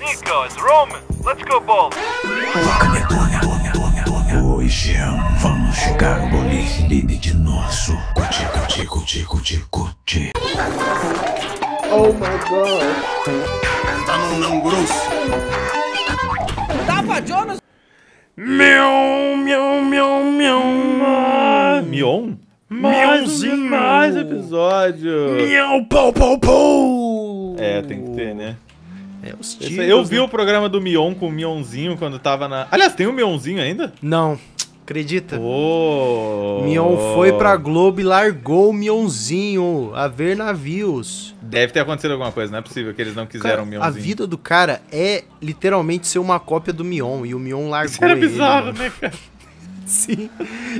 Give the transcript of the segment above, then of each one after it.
Nico, it's Roman. Let's go balls. Hoje vamos jogar boliche baby de nosso cuti cuti cuti cuti cuti. Oh my god. Tá no não grosso. Tapa Jonas. Meu, meu, meu, meu. Mais, um, mais episódio. Miau, pau, pau, pau. É, tem que ter, né? É, os tiros, Eu né? vi o programa do Mion com o Mionzinho quando tava na. Aliás, tem o Mionzinho ainda? Não. Acredita? Oh. Mion foi pra Globo e largou o Mionzinho a ver navios. Deve ter acontecido alguma coisa, não é possível que eles não quiseram cara, o Mionzinho. A vida do cara é literalmente ser uma cópia do Mion e o Mion largou Isso era bizarro, ele, né, cara? Sim.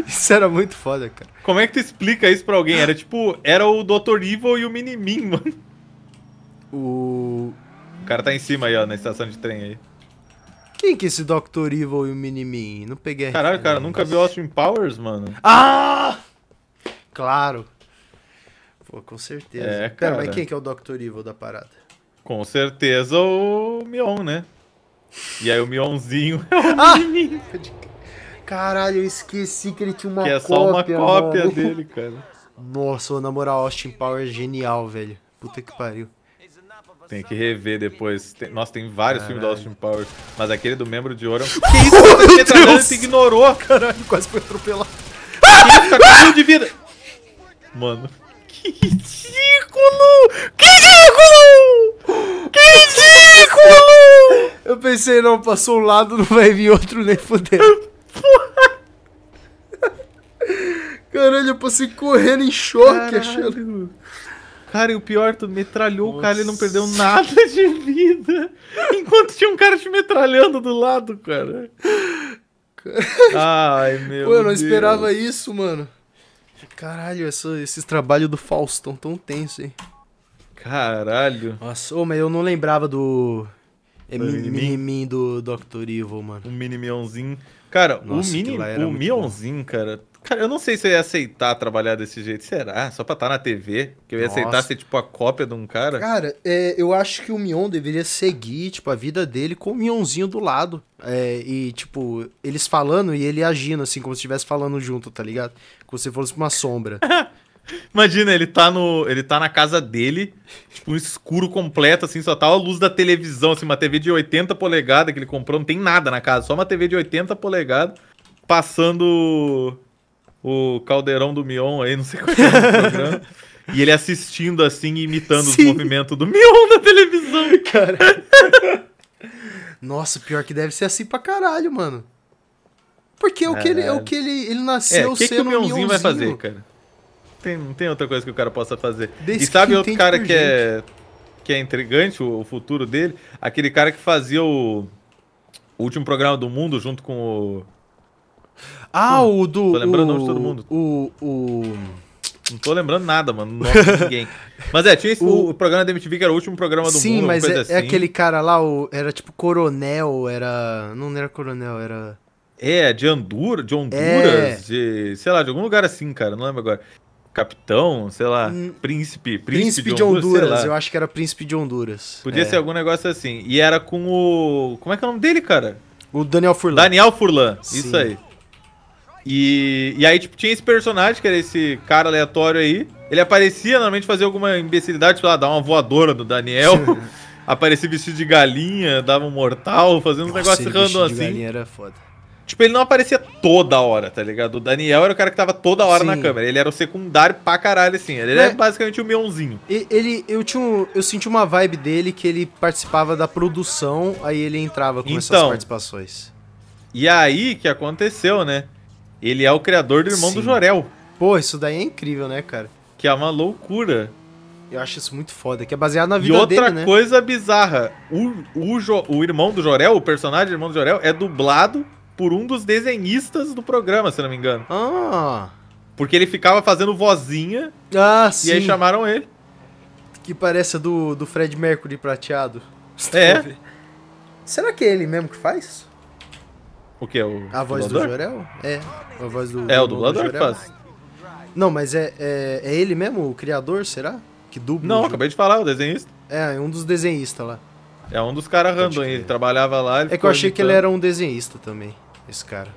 Isso era muito foda, cara. Como é que tu explica isso pra alguém? Era tipo, era o Dr. Evil e o Minimin, mano. O. O cara tá em cima aí, ó, na estação de trem aí. Quem que é esse Dr. Evil e o Minimin? Não peguei. Caralho, cara, nunca vi Austin Powers, mano. Ah! Claro. Pô, com certeza. É, cara. cara mas quem que é o Dr. Evil da parada? Com certeza o Mion, né? E aí o Mionzinho é o ah! Minimin. Caralho, eu esqueci que ele tinha uma cópia. Que é só uma cópia mano. dele, cara. Nossa, na moral, Austin Power é genial, velho. Puta que pariu. Tem que rever depois. Tem, nossa, tem vários Caralho. filmes do Austin Powers, mas aquele do Membro de Ouro... É que isso? Oh, meu Deus! Se ignorou! Caralho, quase foi atropelado. Que isso? de vida! Mano... Que ridículo! Que ridículo! Que ridículo! Eu pensei, não, passou um lado, não vai vir outro nem fudendo. tipo assim, correndo em choque, achando. Cara, e o pior, tu metralhou Nossa. o cara, ele não perdeu nada de vida. Enquanto tinha um cara te metralhando do lado, cara. Ai, meu Pô, eu não Deus. esperava isso, mano. Caralho, essa, esses trabalhos do Faustão tão tenso, hein? Caralho. Nossa, ô, mas eu não lembrava do. É Minimin do Dr. Evil, mano. Um Minimionzinho. Cara, Nossa, o mini, o Mionzinho, cara. Cara, eu não sei se eu ia aceitar trabalhar desse jeito. Será? Só pra estar tá na TV? Que eu ia Nossa. aceitar ser, tipo, a cópia de um cara? Cara, é, eu acho que o Mion deveria seguir, tipo, a vida dele com o Mionzinho do lado. É, e, tipo, eles falando e ele agindo, assim, como se estivesse falando junto, tá ligado? Como se fosse uma sombra. Imagina, ele tá no. Ele tá na casa dele, tipo, um escuro completo, assim, só tá a luz da televisão, assim, uma TV de 80 polegadas que ele comprou, não tem nada na casa, só uma TV de 80 polegadas, passando o caldeirão do Mion aí, não sei qual é o programa. e ele assistindo, assim, imitando Sim. os movimentos do Mion na televisão. Cara. Nossa, pior que deve ser assim pra caralho, mano. Porque é o que ele, é o é. que ele, ele nasceu é, que sendo que o Mionzinho, Mionzinho vai fazer, cara? Tem, não tem outra coisa que o cara possa fazer. e sabe outro cara que é, que é intrigante, o, o, futuro dele? Aquele cara que fazia o, o último programa do mundo junto com o. Ah, hum, o do. Tô lembrando o nome de todo mundo. O. o... Não tô lembrando nada, mano. Não de ninguém. Mas é, tinha esse, o... o, programa da MTV que era o último programa do Sim, mundo. Sim, mas é, é, assim. é, aquele cara lá, o, era tipo coronel, era. Não era coronel, era. É, de Honduras de Honduras, é... de. sei lá, de algum lugar assim, cara, não lembro agora capitão, sei lá, hum, príncipe, príncipe, príncipe, de Honduras, de Honduras eu acho que era príncipe de Honduras. Podia é. ser algum negócio assim. E era com o, como é que é o nome dele, cara? O Daniel Furlan. Daniel Furlan, Sim. isso aí. E, e aí, tipo, tinha esse personagem, que era esse cara aleatório aí. Ele aparecia, normalmente fazia alguma imbecilidade, tipo lá, dar uma voadora do Daniel. aparecia vestido de galinha, dava um mortal, fazendo Nossa, uns negócios random assim. De galinha era foda. Tipo, ele não aparecia toda hora, tá ligado? O Daniel era o cara que tava toda hora Sim. na câmera. Ele era o secundário pra caralho, assim. Ele Mas, é basicamente o Mionzinho. Ele, eu, tinha um, eu senti uma vibe dele que ele participava da produção, aí ele entrava com então, essas participações. E aí que aconteceu, né? Ele é o criador do Irmão Sim. do Jorel. Pô, isso daí é incrível, né, cara? Que é uma loucura. Eu acho isso muito foda, que é baseado na vida dele, né? E outra coisa bizarra, o, o, jo, o irmão do Jorel, o personagem do irmão do Jorel, é dublado por um dos desenhistas do programa, se não me engano. Ah. Porque ele ficava fazendo vozinha. Ah, e sim. E aí chamaram ele. Que parece a do, do Fred Mercury prateado. É. Será que é ele mesmo que faz? O que? O a voz do Jorel? É. A voz do. É, o dublador do que faz. Não, mas é, é, é, ele mesmo, o criador, será? Que dubla? Não, acabei de falar, o desenhista. É, é um dos desenhistas lá. É um dos caras random, ele trabalhava lá. Ele é que eu achei editando. que ele era um desenhista também esse cara.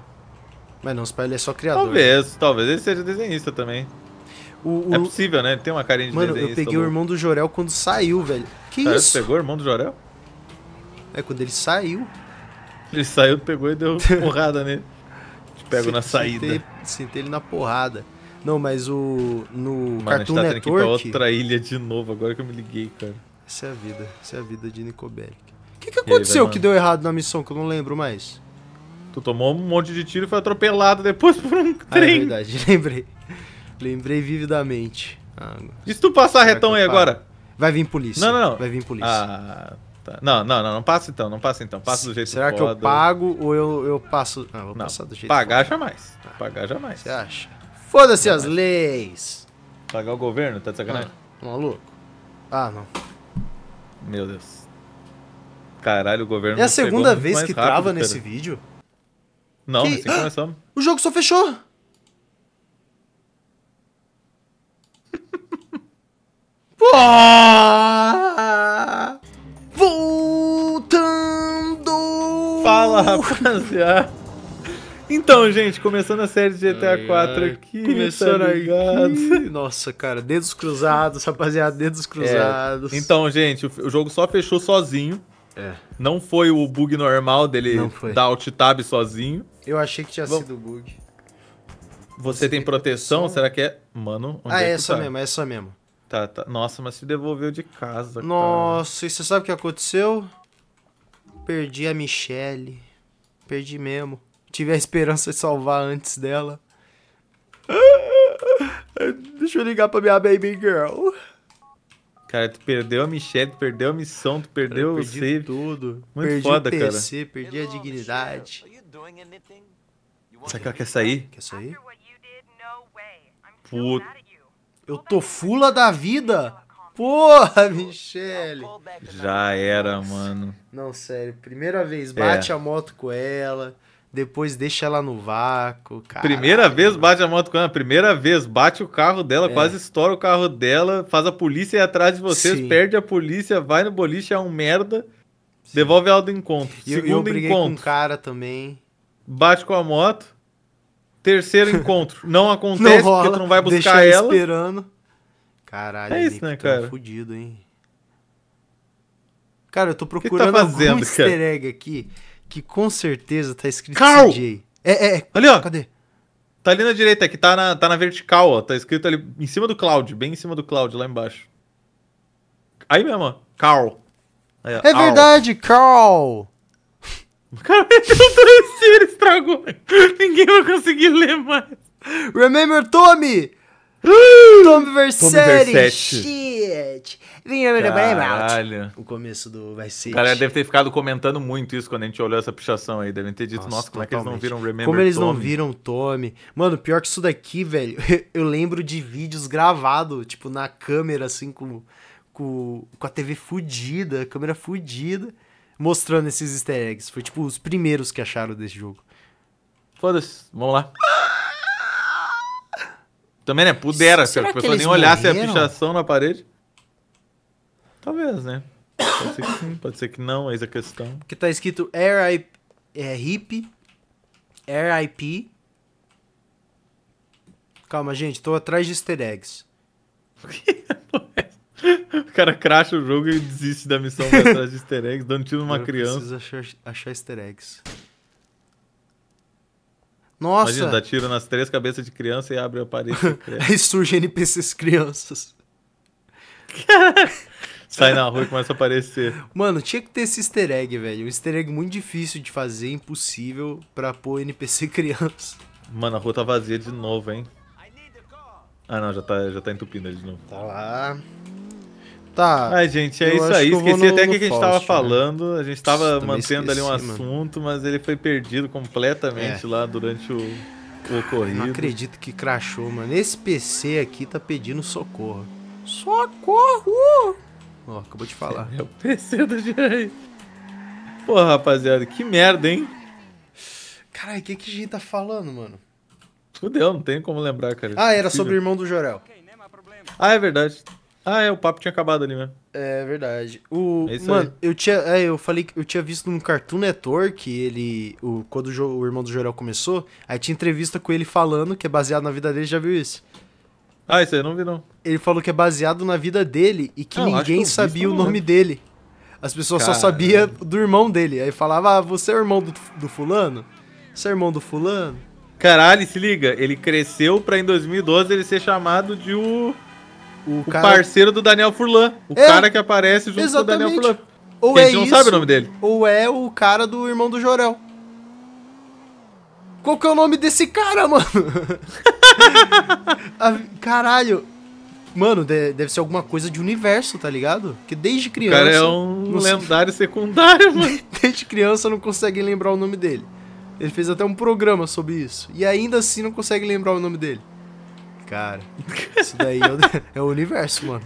Mas não, ele é só criador. Talvez, né? talvez ele seja desenhista também. O, o... É possível, né? Ele tem uma carinha de Mano, desenhista. eu peguei o irmão do Jorel quando saiu, velho. Que Sério, isso? pegou o irmão do Jorel? É, quando ele saiu. Ele saiu, pegou e deu porrada nele. Te pego na saída. Sentei, sentei ele na porrada. Não, mas o. No Mano, Cartoon a gente tá Network. Tendo que ir pra outra ilha de novo, agora que eu me liguei, cara. Essa é a vida. Essa é a vida de Nicoberic. O que, que aconteceu aí, que deu errado na missão que eu não lembro mais? Tu tomou um monte de tiro e foi atropelado depois por um ah, é trem. é verdade, lembrei. Lembrei vividamente. Ah, e se tu passar retão aí agora? Vai vir polícia. Não, não, não. Vai vir polícia. Ah, tá. Não, não, não, não passa então, não passa então. Passa do jeito Será foda. que eu pago ou eu, eu passo. Não, ah, vou não, passar do jeito Pagar foda. jamais. Ah, pagar jamais. Você acha? Foda-se as leis. Pagar o governo? Tá de sacanagem? Ah, tá maluco. Ah, não. Meu Deus. Caralho, o governo. É a segunda vez que trava nesse vídeo? Não, que... recém assim ah, começamos. O jogo só fechou. Voltando! Fala, rapaziada. Então, gente, começando a série de GTA 4 aqui. Tá começando tá aqui. Nossa, cara, dedos cruzados, rapaziada, dedos é, cruzados. É. Então, gente, o, jogo só fechou sozinho. É. Não foi o bug normal dele dar alt tab sozinho. Eu achei que tinha Bom, sido bug. Você, você tem proteção? Será que é. Mano. ah, é, é essa tá? mesmo, é essa mesmo. Tá, tá. Nossa, mas se devolveu de casa. Nossa, cara. e você sabe o que aconteceu? Perdi a Michelle. Perdi mesmo. Tive a esperança de salvar antes dela. Deixa eu ligar pra minha baby girl. Cara, tu perdeu a Michelle, tu perdeu a missão, tu perdeu o save. tudo. Muito perdi foda, o PC, cara. Perdi a dignidade. Será que ela quer sair? Quer sair? Puta. Eu tô fula da vida. Porra, Michelle. Já era, mano. Não, sério. Primeira vez, é. bate é. a moto com ela depois deixa ela no vácuo. cara. Primeira vez bate a moto com ela, primeira vez bate o carro dela, é. quase estoura o carro dela, faz a polícia ir atrás de vocês, Sim. perde a polícia, vai no boliche, é um merda, Sim. devolve ela do encontro. E Segundo eu, eu encontro. Com um cara também. Bate com a moto. Terceiro encontro. Não acontece não rola, porque tu não vai buscar deixa ela. esperando. Caralho, é isso, né, é cara? fudido, hein? Cara, eu tô procurando que tá fazendo, algum easter egg aqui que com certeza tá escrito Carl! CJ. É, é, é. Ali, ó. Cadê? Tá ali na direita, é que tá na, tá na vertical, ó. Tá escrito ali em cima do Cloud, bem em cima do Cloud, lá embaixo. Aí mesmo, ó. Carl. Aí, ó. É verdade, Carl! Cara, ele estragou. Ninguém vai conseguir ler mais. Remember Tommy! Tom Versetti. Shit. Caralho. O começo do Vice City. galera deve ter ficado comentando muito isso quando a gente olhou essa pichação aí. Devem ter dito, nossa, nossa como é que eles não viram Remember Como eles Tommy? não viram Tommy. Mano, pior que isso daqui, velho, eu lembro de vídeos gravados, tipo, na câmera, assim, com, com, com a TV fudida, câmera fudida, mostrando esses easter eggs. Foi, tipo, os primeiros que acharam desse jogo. Foda-se, vamos lá. Também, né? Pudera, se a pessoa nem olhasse a pichação na parede. Talvez, né? Pode ser que sim, pode ser que não, eis a questão. Porque tá escrito RIP, é, RIP, RIP. Calma, gente, tô atrás de easter eggs. É? o cara cracha o jogo e desiste da missão atrás de easter eggs, dando tiro numa criança. Precisa achar, achar easter eggs. Nossa. Imagina, dá tiro nas três cabeças de criança e abre a parede. Aí surgem NPCs crianças. Sai na rua e começa a aparecer. Mano, tinha que ter esse easter egg, velho. Um easter egg muito difícil de fazer, impossível pra pôr NPC criança. Mano, a rua tá vazia de novo, hein? Ah não, já tá, já tá entupindo ele de novo. Tá lá. Tá. Ai, gente, é isso aí. Esqueci até o que, a gente estava né? falando. A gente estava mantendo esqueci, ali um assunto, mano. mas ele foi perdido completamente é. lá durante o, o ocorrido. Não acredito que crachou, mano. Esse PC aqui tá pedindo socorro. Socorro! Ó, oh, acabou de falar. É o PC do Jair. Pô, rapaziada, que merda, hein? Caralho, o que, que a gente tá falando, mano? Fudeu, não tem como lembrar, cara. Ah, era sobre o irmão do Jorel. Ah, é verdade. Ah, é, o papo tinha acabado ali mesmo. Né? É verdade. O, é mano, aí. eu tinha. É, eu falei que eu tinha visto no Cartoon Network ele. O, quando o, o irmão do Jorel começou, aí tinha entrevista com ele falando que é baseado na vida dele, já viu isso? Ah, isso aí eu não vi, não. Ele falou que é baseado na vida dele e que não, ah, ninguém que sabia o nome dele. As pessoas Caramba. só sabiam do irmão dele. Aí falava, ah, você é irmão do, do fulano? Você é irmão do fulano? Caralho, se liga, ele cresceu pra em 2012 ele ser chamado de o. O, o cara... parceiro do Daniel Furlan. O é, cara que aparece junto exatamente. com o Daniel Furlan. Ou é a gente não isso, sabe o nome dele. Ou é o cara do irmão do Jorel. Qual que é o nome desse cara, mano? Caralho. Mano, deve ser alguma coisa de universo, tá ligado? Que desde criança. O cara é um lendário secundário, mano. desde criança não consegue lembrar o nome dele. Ele fez até um programa sobre isso. E ainda assim não consegue lembrar o nome dele. Cara, isso daí é, é o, universo, mano.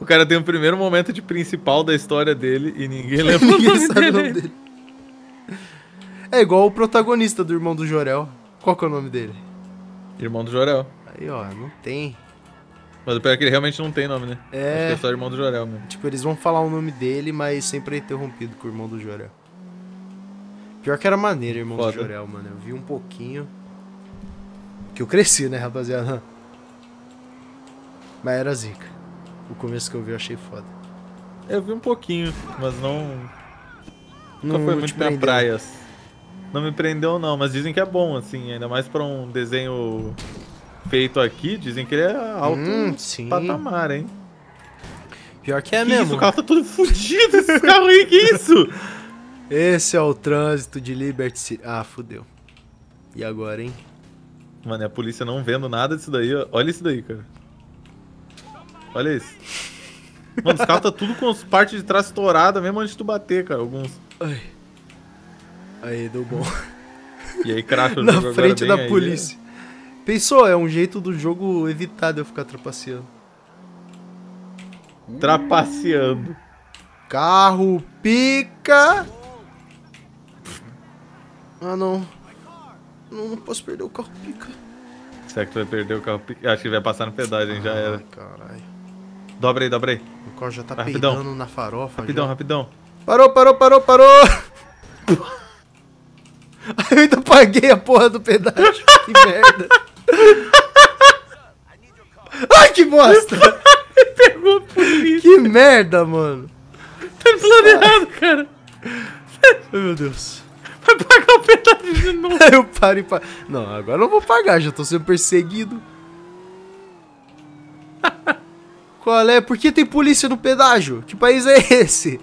O cara tem o primeiro momento de principal da história dele e ninguém lembra ninguém sabe o nome dele. É igual o protagonista do Irmão do Jorel. Qual que é o nome dele? Irmão do Jorel. Aí, ó, não tem. Mas o pior é que ele realmente não tem nome, né? É. Acho que é só Irmão do Jorel mesmo. Tipo, eles vão falar o nome dele, mas sempre é interrompido com o Irmão do Jorel. Pior que era maneiro, Irmão Foda. do Jorel, mano. Eu vi um pouquinho. Que eu cresci, né, rapaziada? Mas era zica. O começo que eu vi eu achei foda. Eu vi um pouquinho, mas não. Nunca não foi muito pra praia. Não me prendeu, não, mas dizem que é bom, assim, ainda mais pra um desenho feito aqui, dizem que ele é alto hum, sim. patamar, hein? Pior que é que mesmo. Isso? O carro tá todo fudido, esse carro aí, que isso? Esse é o trânsito de Liberty City. Ah, fudeu. E agora, hein? Mano, é a polícia não vendo nada disso daí. Olha isso daí, cara. Olha isso. Mano, os carros estão tá tudo com as partes de trás estouradas mesmo antes de tu bater, cara. Alguns. Ai. Aí, deu bom. E aí, craca, o Na frente da polícia. Né? Pensou, é um jeito do jogo evitar de eu ficar trapaceando. Trapaceando. Carro pica. Ah, não. Não, não posso perder o carro pica. Será é que tu vai perder o carro pica? Acho que vai passar no pedágio, hein? Já era. era. Caralho. Dobra aí, dobra aí. O Cor já tá Vai, rapidão. peidando na farofa. Rapidão, já. rapidão. Parou, parou, parou, parou! Eu ainda paguei a porra do pedágio. que merda. Ai, que bosta! Pegou Que merda, mano. Tá planeado, cara. Ai, meu Deus. Vai pagar o pedágio de novo. eu paro e paro. Não, agora eu não vou pagar, já tô sendo perseguido. Qual é? Por que tem polícia no pedágio? Que país é esse?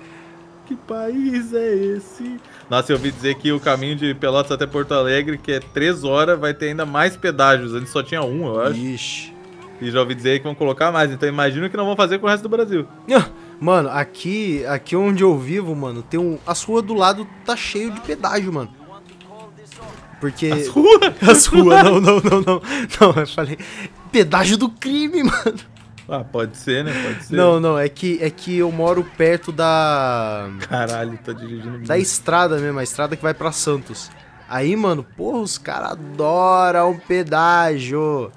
Que país é esse? Nossa, eu ouvi dizer que o caminho de Pelotas até Porto Alegre, que é três horas, vai ter ainda mais pedágios. Antes só tinha um, eu acho. Ixi. E já ouvi dizer que vão colocar mais. Então imagino que não vão fazer com o resto do Brasil. Ah, mano, aqui, aqui onde eu vivo, mano, tem um. As ruas do lado tá cheio de pedágio, mano. Porque. As ruas? As ruas, não, não, não, não. Não, eu falei. Pedágio do crime, mano. Ah, pode ser, né? Pode ser. Não, não, é que, é que eu moro perto da. Caralho, tá dirigindo. Da estrada mesmo, a estrada que vai para Santos. Aí, mano, porra, os caras adoram pedágio.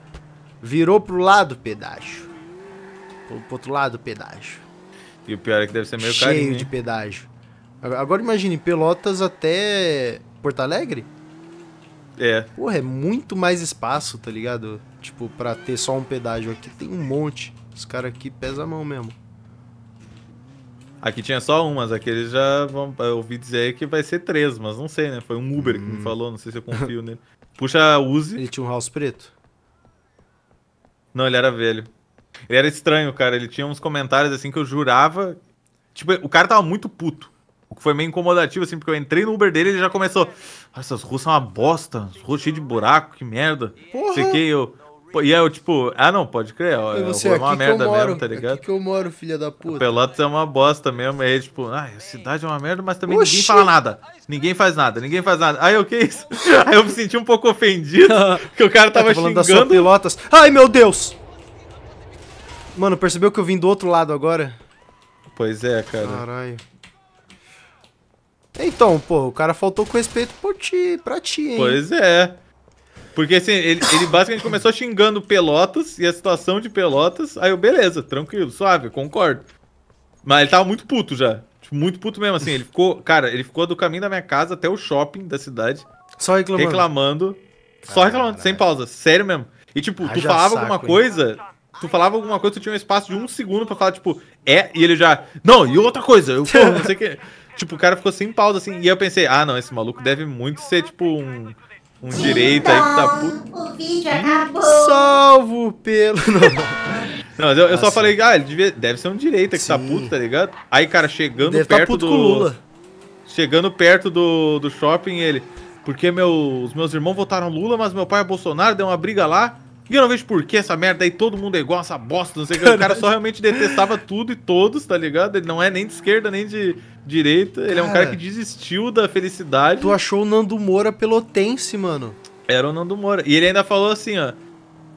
Virou pro lado pedágio. Pro, pro outro lado pedágio. E o pior é que deve ser meio carinho. Cheio de pedágio. Agora imagine, Pelotas até Porto Alegre? É. Porra, é muito mais espaço, tá ligado? Tipo, pra ter só um pedágio aqui tem um monte. Os caras aqui pesam a mão mesmo. Aqui tinha só umas, aqueles já vão. Eu ouvi dizer que vai ser três, mas não sei, né? Foi um Uber hum. que me hum. falou, não sei se eu confio nele. Puxa, use. Ele tinha um house preto? Não, ele era velho. Ele era estranho, cara. Ele tinha uns comentários assim que eu jurava. Tipo, o cara tava muito puto. O que foi meio incomodativo, assim, porque eu entrei no Uber dele e ele já começou. Essas ruas são uma bosta, as ruas cheias de buraco, que merda. Porra. Sei que eu. E é o tipo, ah não, pode crer, ó, você, é uma merda moro, mesmo, tá ligado? Aqui que eu moro, filha da puta. Pelotas é uma bosta mesmo, aí tipo, ah, a cidade é uma merda, mas também Oxi. ninguém fala nada. Ninguém faz nada, ninguém faz nada. Aí o que é isso? Aí eu me senti um pouco ofendido, que o cara tá tava falando xingando. Da Pelotas. Ai, meu Deus! Mano, percebeu que eu vim do outro lado agora? Pois é, cara. Caralho. Então, pô, o cara faltou com respeito por ti, pra ti, hein? Pois é. Porque assim, ele, ele basicamente começou xingando Pelotas e a situação de Pelotas. Aí eu, beleza, tranquilo, suave, concordo. Mas ele tava muito puto já. Tipo, muito puto mesmo, assim. Ele ficou, cara, ele ficou do caminho da minha casa até o shopping da cidade. Só reclamando. Reclamando. Só reclamando, sem pausa. Sério mesmo. E tipo, tu falava saco, alguma coisa. tu falava alguma coisa, tu tinha um espaço de um segundo pra falar, tipo, é, e ele já. Não, e outra coisa, eu pô, não sei o que. tipo, o cara ficou sem pausa, assim. E eu pensei, ah, não, esse maluco deve muito ser, tipo, um um direito aí que tá então, puto. O vídeo acabou. Salvo pelo. Não, mas eu, eu só assim. falei, ah, ele deve ser um direito que tá puto, tá ligado? Aí, cara, chegando deve tá perto tá puto do. Com Lula. Chegando perto do, do shopping, ele. Porque meu, os meus irmãos votaram Lula, mas meu pai é Bolsonaro, deu uma briga lá. E eu não vejo por que essa merda aí, todo mundo é igual essa bosta, não sei o que. O cara só realmente detestava tudo e todos, tá ligado? Ele não é nem de esquerda, nem de direita. Ele é um cara que desistiu da felicidade. Tu achou o Nando Moura pelotense, mano. Era o Nando Moura. E ele ainda falou assim, ó.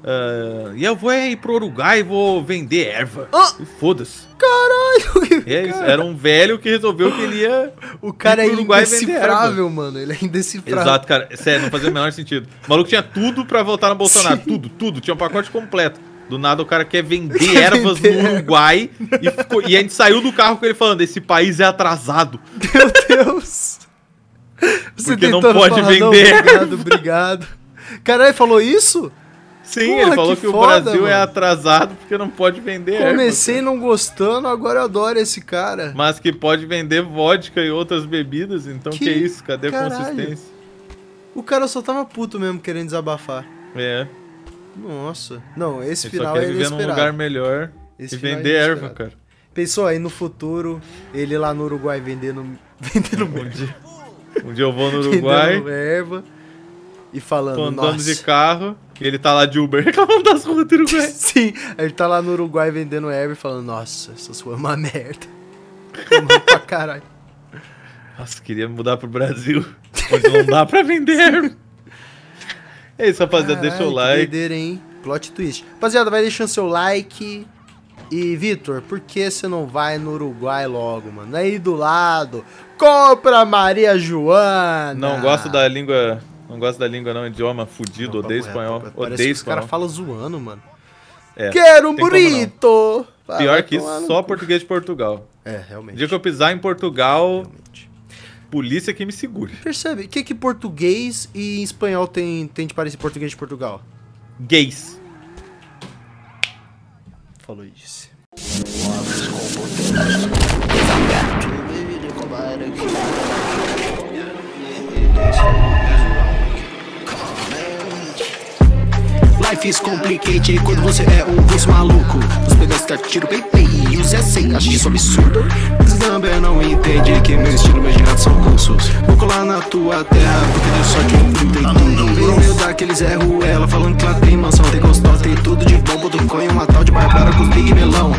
Uh, e eu vou ir pro Uruguai e vou vender erva. Oh! Foda-se. Caralho! É, cara. Era um velho que resolveu que ele ia. O cara é indecifrável, mano. Ele é indecifrável. Exato, cara. Sério, não fazia o menor sentido. O maluco tinha tudo pra voltar no Bolsonaro. Sim. Tudo, tudo. Tinha um pacote completo. Do nada o cara quer vender quer ervas vender. no Uruguai. E, ficou, e a gente saiu do carro com ele falando: esse país é atrasado. Meu Deus! Você Porque não pode vender. Não, obrigado, obrigado. Caralho, falou isso? Sim, Porra, ele falou que, que foda, o Brasil é mano. é atrasado porque não pode vender. Comecei não gostando, agora eu adoro esse cara. Mas que pode vender vodka e outras bebidas, então que, que isso? Cadê Caralho. a consistência? O cara só tava puto mesmo querendo desabafar. É. Nossa. Não, esse ele final só quer é viver inesperado. num lugar melhor esse e vender é erva, cara. Pensou aí no futuro, ele lá no Uruguai vendendo, vendendo um merda. Dia, um dia eu vou no Uruguai. erva e falando, Tô andando nossa. de carro. Que ele tá lá de Uber reclamando das ruas do Uruguai. Sim, ele tá lá no Uruguai vendendo Ever falando, nossa, essas ruas é uma merda. Reclamando pra caralho. Nossa, queria mudar pro Brasil. Mas não dá pra vender. É isso, rapaziada. deixa o like. Vender, hein? Plot twist. Rapaziada, vai deixando seu like. E, Vitor, por que você não vai no Uruguai logo, mano? Aí do lado. Compra Maria Joana. Não gosto da língua não gosto da língua, não. Idioma fudido, não, odeio espanhol. Reto, odeio espanhol. Os caras falam zoando, mano. É, Quero um burrito! Pior que isso, só cu. português de Portugal. É, realmente. dia que eu pisar em Portugal, realmente. polícia que me segure. Percebe? O que, que português e espanhol tem, tem de parecer português de Portugal? Gays. Falou isso. life is complicated Quando você é um russo maluco Os pedaços tá tiro peitei E os é sem, acha isso absurdo Mas também não entende que meu estilo, meus girado são cursos. Vou colar na tua terra porque deu sorte ah, em 32 No meio daqueles é ruela falando que lá tem mansão Tem gostosa, tem tudo de bom, botou e uma tal de barbara com os big melão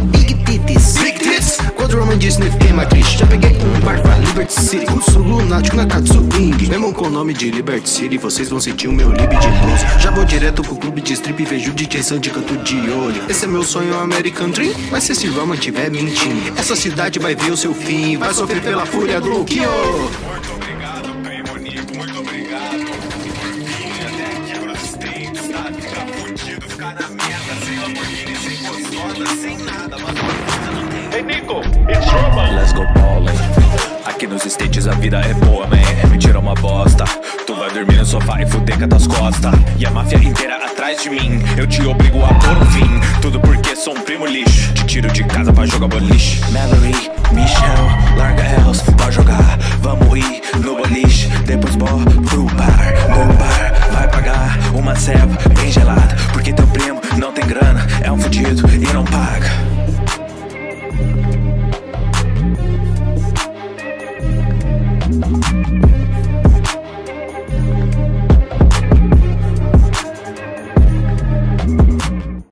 nome de Liberty City, vocês vão sentir o meu lib de Já vou direto pro clube de strip, vejo DJ Sandy canto de olho. Esse é meu sonho American Dream, mas se esse Roma tiver mentindo, essa cidade vai ver o seu fim, vai sofrer pela fúria do Kyo. Muito obrigado, Paimonico, muito obrigado por vir até aqui nos States, tá? Ficar fudido, ficar na merda, sem Lamborghini, sem gostosa, sem nada, mas não tem. Nico, it's Roma! Let's go ballin'. Aqui nos States a vida é boa, man. Me tira uma Dormir no sofá e fuder com as costas E a máfia inteira atrás de mim Eu te obrigo a pôr um fim Tudo porque sou um primo lixo Te tiro de casa pra jogar boliche Mallory, Michel, larga elas Vai jogar, vamos ir no boliche Depois bora pro bar No bar, vai pagar uma ceva bem gelada Porque teu primo não tem grana É um fudido e não paga